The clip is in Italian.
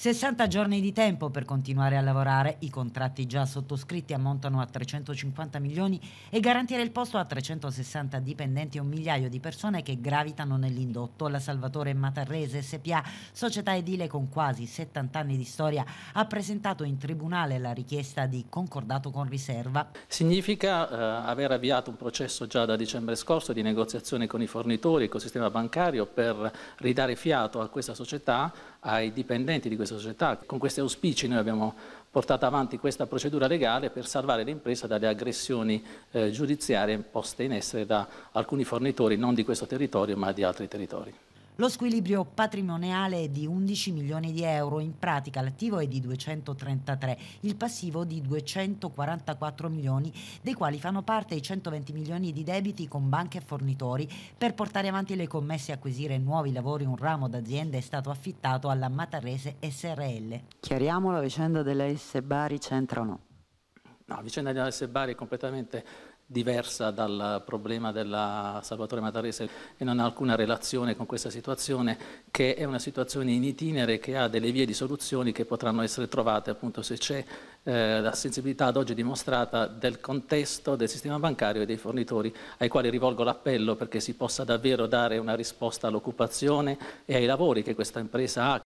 60 giorni di tempo per continuare a lavorare, i contratti già sottoscritti ammontano a 350 milioni e garantire il posto a 360 dipendenti e un migliaio di persone che gravitano nell'indotto. La Salvatore Matarrese SPA, società edile con quasi 70 anni di storia, ha presentato in tribunale la richiesta di concordato con riserva. Significa eh, aver avviato un processo già da dicembre scorso di negoziazione con i fornitori, e con il sistema bancario per ridare fiato a questa società ai dipendenti di questa società. Con questi auspici noi abbiamo portato avanti questa procedura legale per salvare l'impresa dalle aggressioni eh, giudiziarie poste in essere da alcuni fornitori non di questo territorio ma di altri territori. Lo squilibrio patrimoniale è di 11 milioni di euro, in pratica l'attivo è di 233, il passivo di 244 milioni, dei quali fanno parte i 120 milioni di debiti con banche e fornitori. Per portare avanti le commesse e acquisire nuovi lavori un ramo d'azienda è stato affittato alla Matarese SRL. Chiariamo la vicenda della S Bari c'entra o no? No, la vicenda della S Bari è completamente diversa dal problema della Salvatore Matarese e non ha alcuna relazione con questa situazione che è una situazione in itinere che ha delle vie di soluzioni che potranno essere trovate appunto se c'è eh, la sensibilità ad oggi dimostrata del contesto del sistema bancario e dei fornitori ai quali rivolgo l'appello perché si possa davvero dare una risposta all'occupazione e ai lavori che questa impresa ha